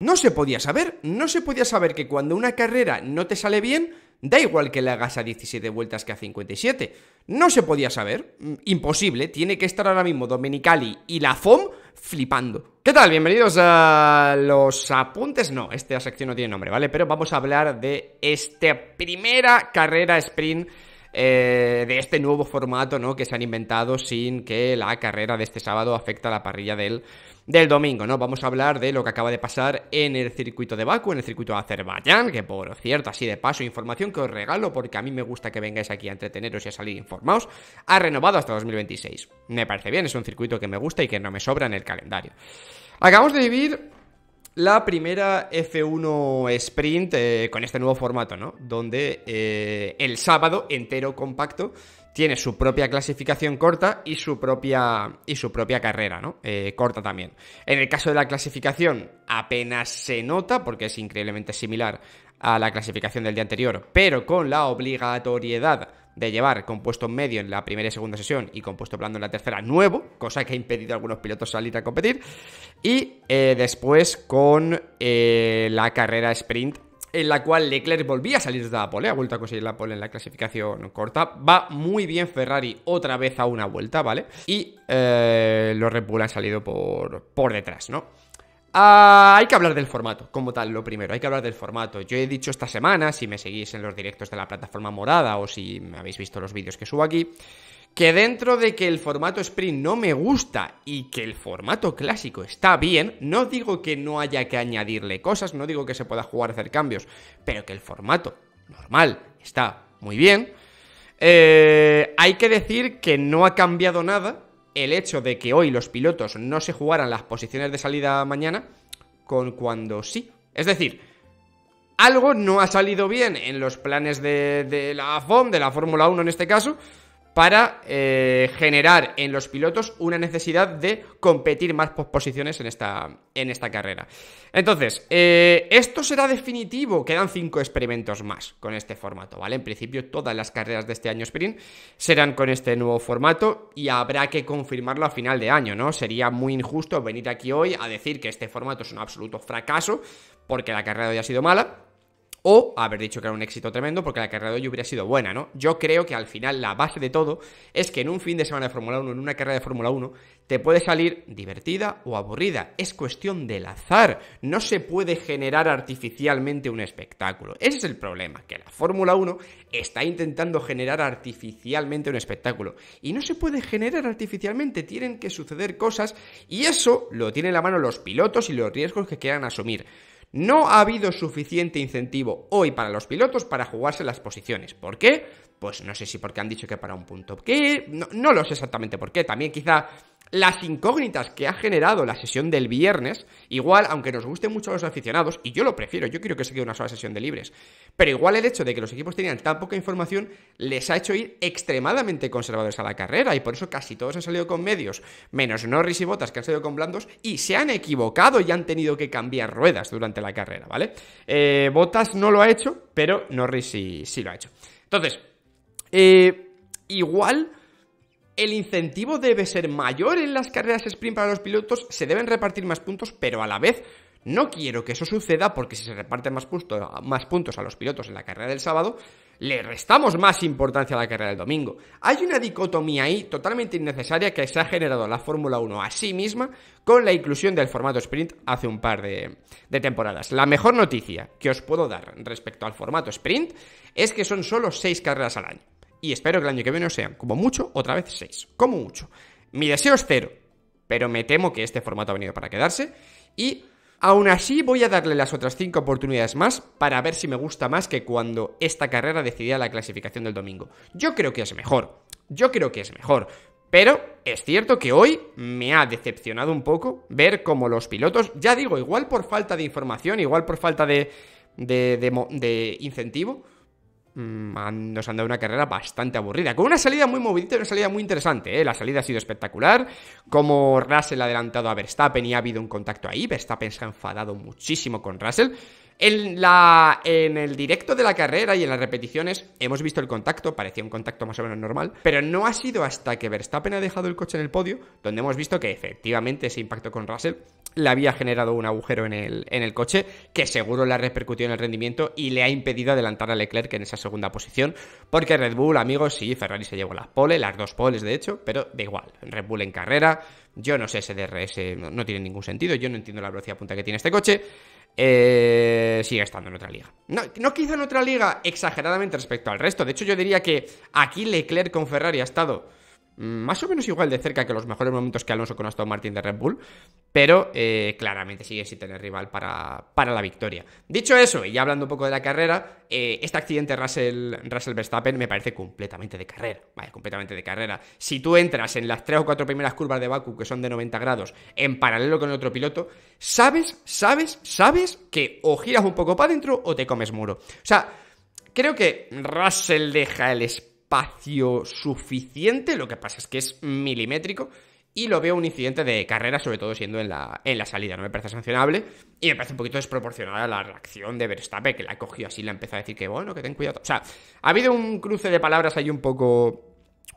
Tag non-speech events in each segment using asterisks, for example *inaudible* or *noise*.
No se podía saber, no se podía saber que cuando una carrera no te sale bien, da igual que la hagas a 17 vueltas que a 57. No se podía saber, mm, imposible, tiene que estar ahora mismo Domenicali y la FOM flipando. ¿Qué tal? Bienvenidos a los apuntes. No, esta sección no tiene nombre, ¿vale? Pero vamos a hablar de esta primera carrera sprint eh, de este nuevo formato ¿no? que se han inventado sin que la carrera de este sábado afecte a la parrilla del, del domingo. ¿no? Vamos a hablar de lo que acaba de pasar en el circuito de Baku, en el circuito de Azerbaiyán, que por cierto, así de paso, información que os regalo porque a mí me gusta que vengáis aquí a entreteneros y a salir informados, ha renovado hasta 2026. Me parece bien, es un circuito que me gusta y que no me sobra en el calendario. Acabamos de vivir la primera F1 Sprint eh, con este nuevo formato, ¿no? Donde eh, el sábado entero compacto tiene su propia clasificación corta y su propia, y su propia carrera, ¿no? Eh, corta también. En el caso de la clasificación apenas se nota porque es increíblemente similar a la clasificación del día anterior, pero con la obligatoriedad de llevar compuesto medio en la primera y segunda sesión y compuesto blando en la tercera nuevo, cosa que ha impedido a algunos pilotos salir a competir. Y eh, después con eh, la carrera sprint en la cual Leclerc volvía a salir de la pole, ha vuelto a conseguir la pole en la clasificación corta. Va muy bien Ferrari otra vez a una vuelta, ¿vale? Y eh, los Red Bull han salido por, por detrás, ¿no? Ah, hay que hablar del formato, como tal, lo primero, hay que hablar del formato. Yo he dicho esta semana, si me seguís en los directos de la plataforma morada o si me habéis visto los vídeos que subo aquí, que dentro de que el formato sprint no me gusta y que el formato clásico está bien, no digo que no haya que añadirle cosas, no digo que se pueda jugar a hacer cambios, pero que el formato normal está muy bien. Eh, hay que decir que no ha cambiado nada el hecho de que hoy los pilotos no se jugaran las posiciones de salida mañana con cuando sí. Es decir, algo no ha salido bien en los planes de, la FOM, de la Fórmula 1 en este caso, para eh, generar en los pilotos una necesidad de competir más posiciones en esta, en esta carrera. Entonces, eh, esto será definitivo, quedan cinco experimentos más con este formato, ¿vale? En principio todas las carreras de este año sprint serán con este nuevo formato y habrá que confirmarlo a final de año, ¿no? Sería muy injusto venir aquí hoy a decir que este formato es un absoluto fracaso porque la carrera hoy ha sido mala o haber dicho que era un éxito tremendo porque la carrera de hoy hubiera sido buena, ¿no? Yo creo que al final la base de todo es que en un fin de semana de Fórmula 1, en una carrera de Fórmula 1, te puede salir divertida o aburrida. Es cuestión del azar. No se puede generar artificialmente un espectáculo. Ese es el problema, que la Fórmula 1 está intentando generar artificialmente un espectáculo. Y no se puede generar artificialmente, tienen que suceder cosas y eso lo tienen en la mano los pilotos y los riesgos que quieran asumir. No ha habido suficiente incentivo hoy para los pilotos para jugarse las posiciones. ¿Por qué? Pues no sé si porque han dicho que para un punto. que no, lo sé exactamente por qué. También quizá las incógnitas que ha generado la sesión del viernes, igual, aunque nos guste mucho a los aficionados, y yo lo prefiero, yo quiero que se quede una sola sesión de libres, pero igual el hecho de que los equipos tenían tan poca información les ha hecho ir extremadamente conservadores a la carrera, y por eso casi todos han salido con medios, menos Norris y Botas que han salido con blandos, y se han equivocado y han tenido que cambiar ruedas durante la carrera, ¿vale? Eh, Botas no lo ha hecho, pero Norris sí, lo ha hecho. Entonces, eh, igual el incentivo debe ser mayor en las carreras sprint para los pilotos, se deben repartir más puntos, pero a la vez no quiero que eso suceda porque si se reparten más, puntos a los pilotos en la carrera del sábado, le restamos más importancia a la carrera del domingo. Hay una dicotomía ahí totalmente innecesaria que se ha generado la Fórmula 1 a sí misma con la inclusión del formato sprint hace un par de, de, temporadas. La mejor noticia que os puedo dar respecto al formato sprint es que son solo seis carreras al año. Y espero que el año que viene sean, como mucho, otra vez 6. Como mucho. Mi deseo es cero. Pero me temo que este formato ha venido para quedarse. Y aún así voy a darle las otras 5 oportunidades más para ver si me gusta más que cuando esta carrera decidía la clasificación del domingo. Yo creo que es mejor. Yo creo que es mejor. Pero es cierto que hoy me ha decepcionado un poco ver cómo los pilotos, ya digo, igual por falta de información, igual por falta de, de, de incentivo, Mm, han, nos han dado una carrera bastante aburrida, con una salida muy movidita y una salida muy interesante. ¿eh? La salida ha sido espectacular, como Russell ha adelantado a Verstappen y ha habido un contacto ahí, Verstappen se ha enfadado muchísimo con Russell. En, la, en el directo de la carrera y en las repeticiones hemos visto el contacto, parecía un contacto más o menos normal, pero no ha sido hasta que Verstappen ha dejado el coche en el podio, donde hemos visto que efectivamente ese impacto con Russell le había generado un agujero en el, en el coche que seguro le ha repercutido en el rendimiento y le ha impedido adelantar a Leclerc en esa segunda posición. Porque Red Bull, amigos, sí, Ferrari se llevó las poles, las dos poles de hecho, pero da igual. Red Bull en carrera, yo no sé, ese DRS no, tiene ningún sentido, yo no entiendo la velocidad punta que tiene este coche. Eh, sigue estando en otra liga. No, no quizá en otra liga exageradamente respecto al resto. De hecho, yo diría que aquí Leclerc con Ferrari ha estado Mm, más o menos igual de cerca que los mejores momentos que Alonso con Aston Martin de Red Bull, pero eh, claramente sigue sin tener rival para, para, la victoria. Dicho eso, y ya hablando un poco de la carrera, eh, este accidente Russell, Russell Verstappen me parece completamente de carrera, vale, completamente de carrera. Si tú entras en las tres o cuatro primeras curvas de Baku, que son de 90 grados, en paralelo con el otro piloto, sabes, sabes, sabes que o giras un poco para adentro o te comes muro. O sea, creo que Russell deja el espacio espacio suficiente, lo que pasa es que es milimétrico y lo veo un incidente de carrera, sobre todo siendo en la, en la salida. No me parece sancionable y me parece un poquito desproporcionada la reacción de Verstappen, que la ha cogido así, y la empezado a decir que bueno, que ten cuidado. O sea, ha habido un cruce de palabras ahí un poco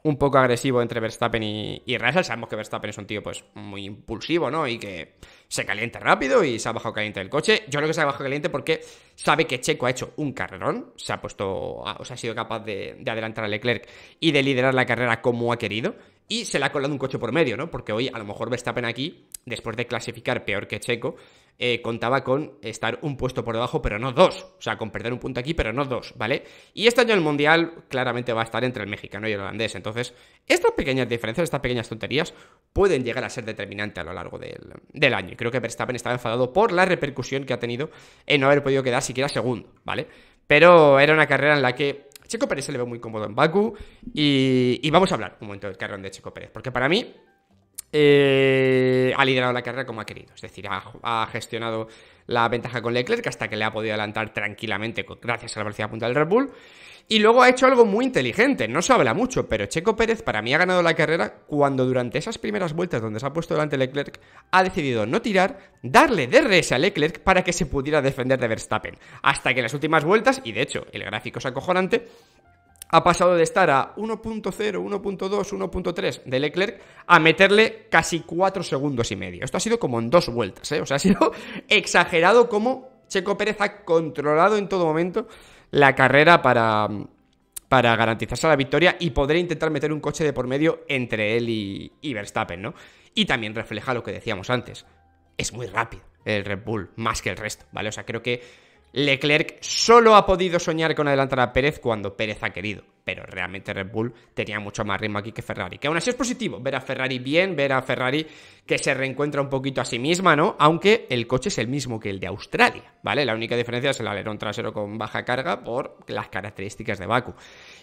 un poco agresivo entre Verstappen y, y, Russell. Sabemos que Verstappen es un tío pues muy impulsivo, ¿no? Y que se calienta rápido y se ha bajado caliente el coche. Yo creo que se ha bajado caliente porque sabe que Checo ha hecho un carrerón, se ha puesto, o sea, ha sido capaz de, adelantar a Leclerc y de liderar la carrera como ha querido y se le ha colado un coche por medio, ¿no? Porque hoy a lo mejor Verstappen aquí, después de clasificar peor que Checo, eh, contaba con estar un puesto por debajo, pero no dos. O sea, con perder un punto aquí, pero no dos, ¿vale? Y este año el Mundial claramente va a estar entre el mexicano y el holandés. Entonces, estas pequeñas diferencias, estas pequeñas tonterías, pueden llegar a ser determinantes a lo largo del, del año. Y creo que Verstappen estaba enfadado por la repercusión que ha tenido en no haber podido quedar siquiera segundo, ¿vale? Pero era una carrera en la que Checo Pérez se le ve muy cómodo en Baku y, vamos a hablar un momento del carrón de Chico Pérez, porque para mí eh, ha liderado la carrera como ha querido. Es decir, ha, gestionado la ventaja con Leclerc hasta que le ha podido adelantar tranquilamente gracias a la velocidad punta del Red Bull. Y luego ha hecho algo muy inteligente, no se habla mucho, pero Checo Pérez para mí ha ganado la carrera cuando durante esas primeras vueltas donde se ha puesto delante Leclerc ha decidido no tirar, darle res a Leclerc para que se pudiera defender de Verstappen. Hasta que en las últimas vueltas, y de hecho el gráfico es acojonante, ha pasado de estar a 1.0, 1.2, 1.3 de Leclerc a meterle casi 4 segundos y medio. Esto ha sido como en dos vueltas, ¿eh? O sea, ha sido *laughs* exagerado como Checo Pérez ha controlado en todo momento la carrera para, para garantizarse la victoria y poder intentar meter un coche de por medio entre él y, y Verstappen, ¿no? Y también refleja lo que decíamos antes. Es muy rápido el Red Bull, más que el resto, ¿vale? O sea, creo que Leclerc solo ha podido soñar con adelantar a Pérez cuando Pérez ha querido, pero realmente Red Bull tenía mucho más ritmo aquí que Ferrari. Que aún así es positivo ver a Ferrari bien, ver a Ferrari que se reencuentra un poquito a sí misma, ¿no? Aunque el coche es el mismo que el de Australia, ¿vale? La única diferencia es el alerón trasero con baja carga por las características de Baku.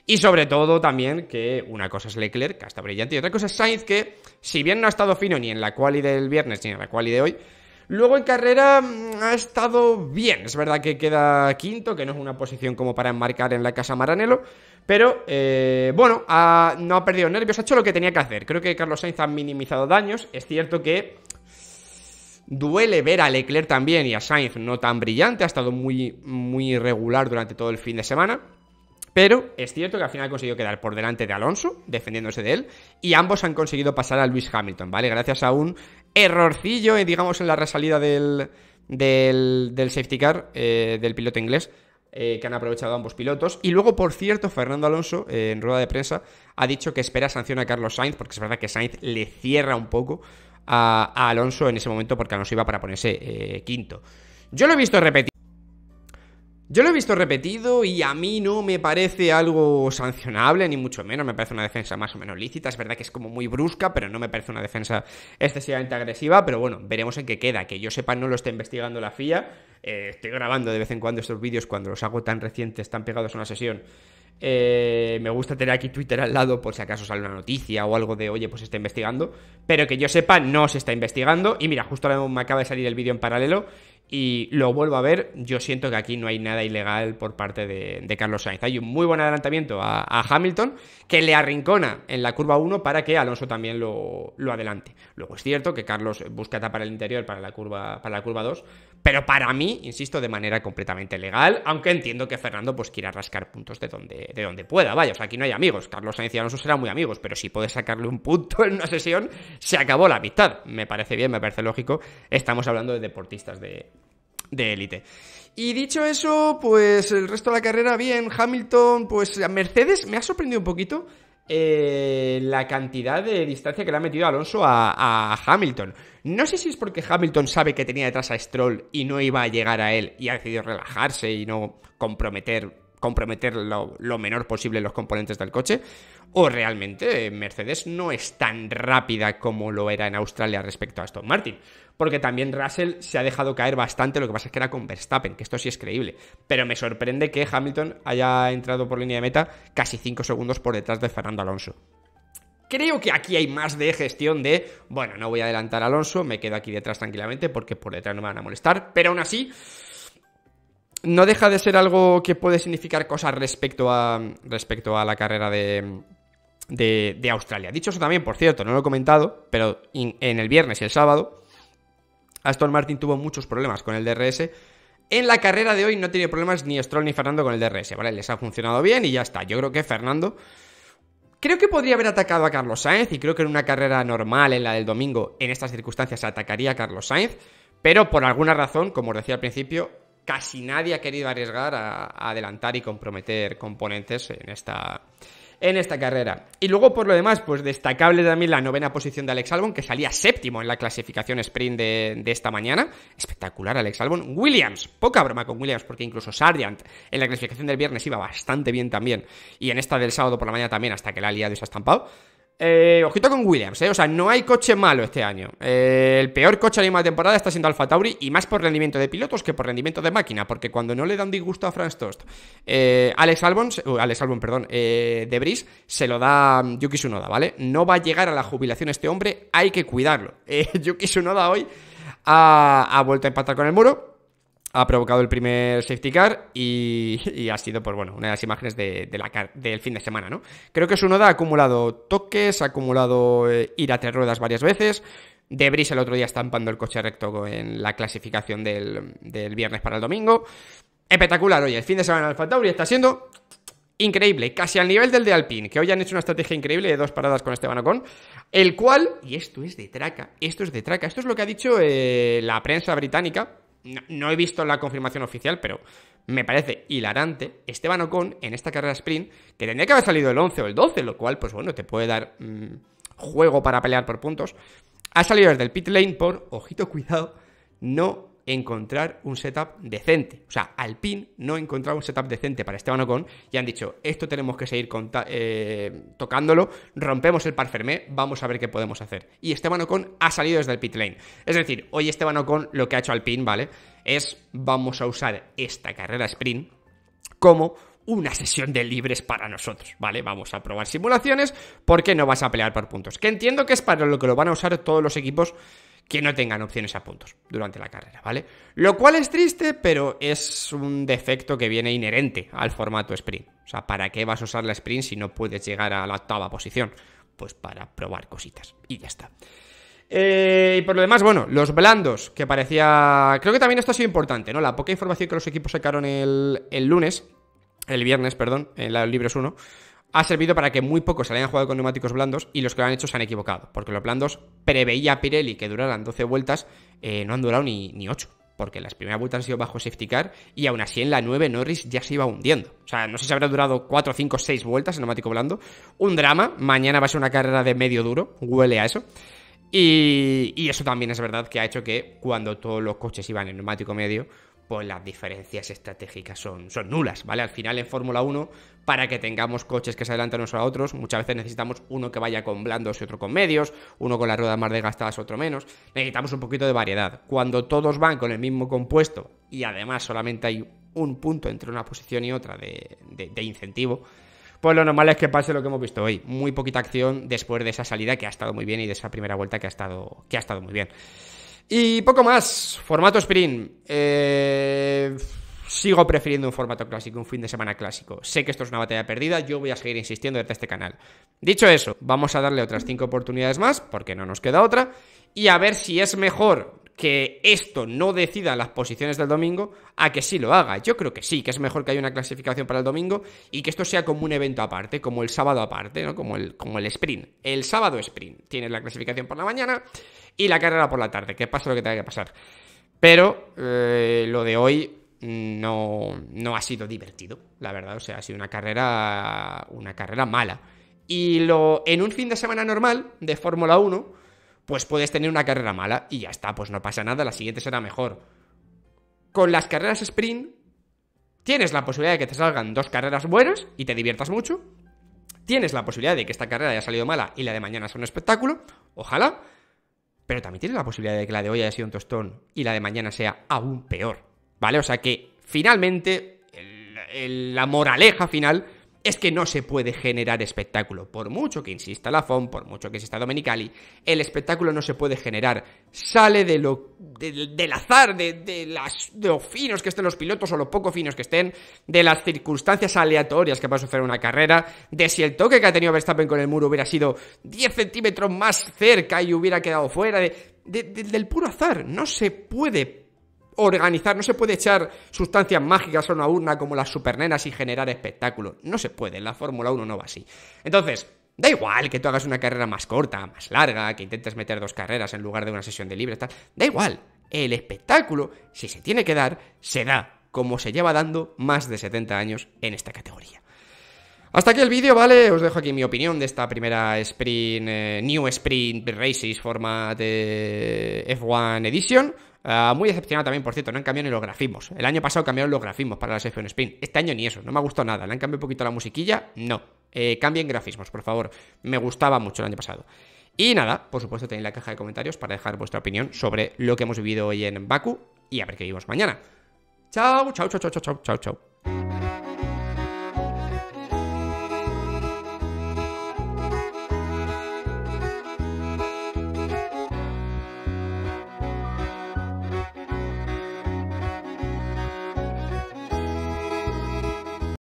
Y sobre todo también que una cosa es Leclerc, que está brillante, y otra cosa es Sainz, que si bien no ha estado fino ni en la quali del viernes ni en la quali de hoy, Luego en carrera mm, ha estado bien, es verdad que queda quinto, que no es una posición como para enmarcar en la casa Maranelo, pero eh, bueno, no ha perdido nervios, ha hecho lo que tenía que hacer. Creo que Carlos Sainz ha minimizado daños, es cierto que duele ver a Leclerc también y a Sainz no tan brillante, ha estado muy, muy irregular durante todo el fin de semana. Pero es cierto que al final ha conseguido quedar por delante de Alonso, defendiéndose de él, y ambos han conseguido pasar a Luis Hamilton, ¿vale? Gracias a un errorcillo, eh, digamos, en la resalida del, del, safety car eh, del piloto inglés. Eh, que han aprovechado ambos pilotos. Y luego, por cierto, Fernando Alonso, en rueda de prensa, ha dicho que espera sanción a Carlos Sainz, porque es verdad que Sainz le cierra un poco a, Alonso en ese momento, porque Alonso iba para ponerse quinto. Yo lo he visto repetir yo lo he visto repetido y a mí no me parece algo sancionable, ni mucho menos, me parece una defensa más o menos lícita, es verdad que es como muy brusca, pero no me parece una defensa excesivamente agresiva, pero bueno, veremos en qué queda, que yo sepa no lo está investigando la FIA, eh, estoy grabando de vez en cuando estos vídeos cuando los hago tan recientes, tan pegados a una sesión. Eh, me gusta tener aquí Twitter al lado por si acaso sale una noticia o algo de, oye, pues está investigando. Pero que yo sepa, no se está investigando. Y mira, justo ahora me acaba de salir el vídeo en paralelo y lo vuelvo a ver. Yo siento que aquí no hay nada ilegal por parte de, Carlos Sainz. Hay un muy buen adelantamiento a, Hamilton que le arrincona en la curva 1 para que Alonso también lo, adelante. Luego es cierto que Carlos busca tapar el interior para la curva para la curva 2, pero para mí, insisto, de manera completamente legal, aunque entiendo que Fernando pues quiera rascar puntos de donde, de donde pueda. Vaya, o sea, aquí no hay amigos. Carlos Sainz y Alonso serán muy amigos, pero si puede sacarle un punto *laughs* en una sesión, se acabó la amistad. Me parece bien, me parece lógico. Estamos hablando de deportistas de de élite. Y dicho eso, pues el resto de la carrera bien, Hamilton, pues Mercedes me ha sorprendido un poquito eh, la cantidad de distancia que le ha metido Alonso a, a, Hamilton. No sé si es porque Hamilton sabe que tenía detrás a Stroll y no iba a llegar a él y ha decidido relajarse y no comprometer comprometer lo, menor posible los componentes del coche, o realmente eh, Mercedes no es tan rápida como lo era en Australia respecto a Aston Martin, porque también Russell se ha dejado caer bastante, lo que pasa es que era con Verstappen, que esto sí es creíble, pero me sorprende que Hamilton haya entrado por línea de meta casi 5 segundos por detrás de Fernando Alonso. Creo que aquí hay más de gestión de, bueno, no voy a adelantar a Alonso, me quedo aquí detrás tranquilamente porque por detrás no me van a molestar, pero aún así, no deja de ser algo que puede significar cosas respecto a, respecto a la carrera de, de, Australia. Dicho eso también, por cierto, no lo he comentado, pero en el viernes y el sábado, Aston Martin tuvo muchos problemas con el DRS. En la carrera de hoy no tiene problemas ni Stroll ni Fernando con el DRS, ¿vale? Les ha funcionado bien y ya está. Yo creo que Fernando... Creo que podría haber atacado a Carlos Sainz y creo que en una carrera normal, en la del domingo, en estas circunstancias atacaría a Carlos Sainz, pero por alguna razón, como os decía al principio, casi nadie ha querido arriesgar a, adelantar y comprometer componentes en esta, en esta carrera. Y luego, por lo demás, pues destacable también la novena posición de Alex Albon, que salía séptimo en la clasificación sprint de, esta mañana. Espectacular, Alex Albon. Williams, poca broma con Williams, porque incluso Sargent en la clasificación del viernes iba bastante bien también. Y en esta del sábado por la mañana también, hasta que la ha liado se ha estampado. Eh, ojito con Williams, eh. O sea, no hay coche malo este año. Eh, el peor coche de la misma temporada está siendo Alfa Tauri y más por rendimiento de pilotos que por rendimiento de máquina, porque cuando no le dan disgusto a Franz Tost, eh, Alex Albon, uh, Alex Albon, perdón, de Brice, se lo da mm, Yuki Tsunoda, ¿vale? No va a llegar a la jubilación este hombre, hay que cuidarlo. *laughs* Yuki Tsunoda hoy ha vuelto a empatar con el muro ha provocado el primer safety car y, ha sido, pues bueno, una de las imágenes del fin de semana, ¿no? Creo que su NoDa ha acumulado toques, ha acumulado eh, ir a tres ruedas varias veces. De Debris el otro día estampando el coche recto en la clasificación del, viernes para el domingo. Espectacular, oye, el fin de semana de Alfa está siendo increíble, casi al nivel del de Alpine, que hoy han hecho una estrategia increíble de dos paradas con Esteban Ocon, el cual, y esto es de traca, esto es de traca, esto es lo que ha dicho eh, la prensa británica, no, he visto la confirmación oficial, pero me parece hilarante, Esteban Ocon en esta carrera sprint, que tendría que haber salido el 11 o el 12, lo cual, pues bueno, te puede dar mm, juego para pelear por puntos, ha salido desde el pit lane por, ojito, cuidado, no encontrar un setup decente. O sea, Alpine no ha encontrado un setup decente para Esteban Ocon y han dicho, esto tenemos que seguir eh, tocándolo, rompemos el par fermé, vamos a ver qué podemos hacer. Y Esteban Ocon ha salido desde el pit lane. Es decir, hoy Esteban Ocon lo que ha hecho Alpine, ¿vale? Es vamos a usar esta carrera sprint como una sesión de libres para nosotros, ¿vale? Vamos a probar simulaciones porque no vas a pelear por puntos. Que entiendo que es para lo que lo van a usar todos los equipos que no tengan opciones a puntos durante la carrera, ¿vale? Lo cual es triste, pero es un defecto que viene inherente al formato sprint. O sea, ¿para qué vas a usar la sprint si no puedes llegar a la octava posición? Pues para probar cositas y ya está. Eh, y por lo demás, bueno, los blandos, que parecía... Creo que también esto ha sido importante, ¿no? La poca información que los equipos sacaron el, el lunes, el viernes, perdón, en los libros 1 ha servido para que muy pocos se hayan jugado con neumáticos blandos y los que lo han hecho se han equivocado, porque los blandos preveía Pirelli que duraran 12 vueltas, eh, no han durado ni, ni 8, porque las primeras vueltas han sido bajo safety car y aún así en la 9 Norris ya se iba hundiendo. O sea, no sé si habrá durado 4, 5, 6 vueltas en neumático blando. Un drama, mañana va a ser una carrera de medio duro, huele a eso. Y, y eso también es verdad que ha hecho que cuando todos los coches iban en neumático medio, pues las diferencias estratégicas son, nulas, ¿vale? Al final en Fórmula 1, para que tengamos coches que se adelanten unos a otros, muchas veces necesitamos uno que vaya con blandos y otro con medios, uno con las ruedas más desgastadas, otro menos. Necesitamos un poquito de variedad. Cuando todos van con el mismo compuesto y además solamente hay un punto entre una posición y otra de, de incentivo, pues lo normal es que pase lo que hemos visto hoy. Muy poquita acción después de esa salida que ha estado muy bien y de esa primera vuelta que ha estado, que ha estado muy bien. Y poco más, formato sprint. Eh, sigo prefiriendo un formato clásico, un fin de semana clásico. Sé que esto es una batalla perdida, yo voy a seguir insistiendo desde este canal. Dicho eso, vamos a darle otras 5 oportunidades más, porque no nos queda otra, y a ver si es mejor que esto no decida las posiciones del domingo a que sí lo haga. Yo creo que sí, que es mejor que haya una clasificación para el domingo y que esto sea como un evento aparte, como el sábado aparte, ¿no? Como el, como el sprint. El sábado sprint. Tienes la clasificación por la mañana y la carrera por la tarde, que pasa lo que tenga que pasar. Pero eh, lo de hoy no, no, ha sido divertido, la verdad. O sea, ha sido una carrera, una carrera mala. Y lo, en un fin de semana normal de Fórmula 1, pues puedes tener una carrera mala y ya está, pues no pasa nada, la siguiente será mejor. Con las carreras sprint, tienes la posibilidad de que te salgan dos carreras buenas y te diviertas mucho. Tienes la posibilidad de que esta carrera haya salido mala y la de mañana sea un espectáculo, ojalá pero también tienes la posibilidad de que la de hoy haya sido un tostón y la de mañana sea aún peor, ¿vale? O sea que finalmente la moraleja final es que no se puede generar espectáculo. Por mucho que insista la FOM, por mucho que insista Domenicali, el espectáculo no se puede generar. Sale de lo, del azar, de, lo finos que estén los pilotos o lo poco finos que estén, de las circunstancias aleatorias que va a sufrir una carrera, de si el toque que ha tenido Verstappen con el muro hubiera sido 10 centímetros más cerca y hubiera quedado fuera, del puro azar. No se puede organizar, no se puede echar sustancias mágicas a una urna como las supernenas y generar espectáculo, No se puede, la Fórmula 1 no va así. Entonces, Da igual que tú hagas una carrera más corta, más larga, que intentes meter dos carreras en lugar de una sesión de libre, tal. Da igual. El espectáculo, si se tiene que dar, se da, como se lleva dando más de 70 años en esta categoría. Hasta aquí el vídeo, ¿vale? Os dejo aquí mi opinión de esta primera Sprint, eh, New Sprint Races Format de F1 Edition. Ah, muy decepcionado también, por cierto, no han cambiado ni los grafismos. El año pasado cambiaron los grafismos para la sección Spin. Este año ni eso, no me ha gustado nada. Le han cambiado un poquito la musiquilla, no. Eh, cambien grafismos, por favor. Me gustaba mucho el año pasado. Y nada, por supuesto tenéis la caja de comentarios para dejar vuestra opinión sobre lo que hemos vivido hoy en Baku y a ver qué vivimos mañana. Chao, chao, chao, chao, chao, chao, chao.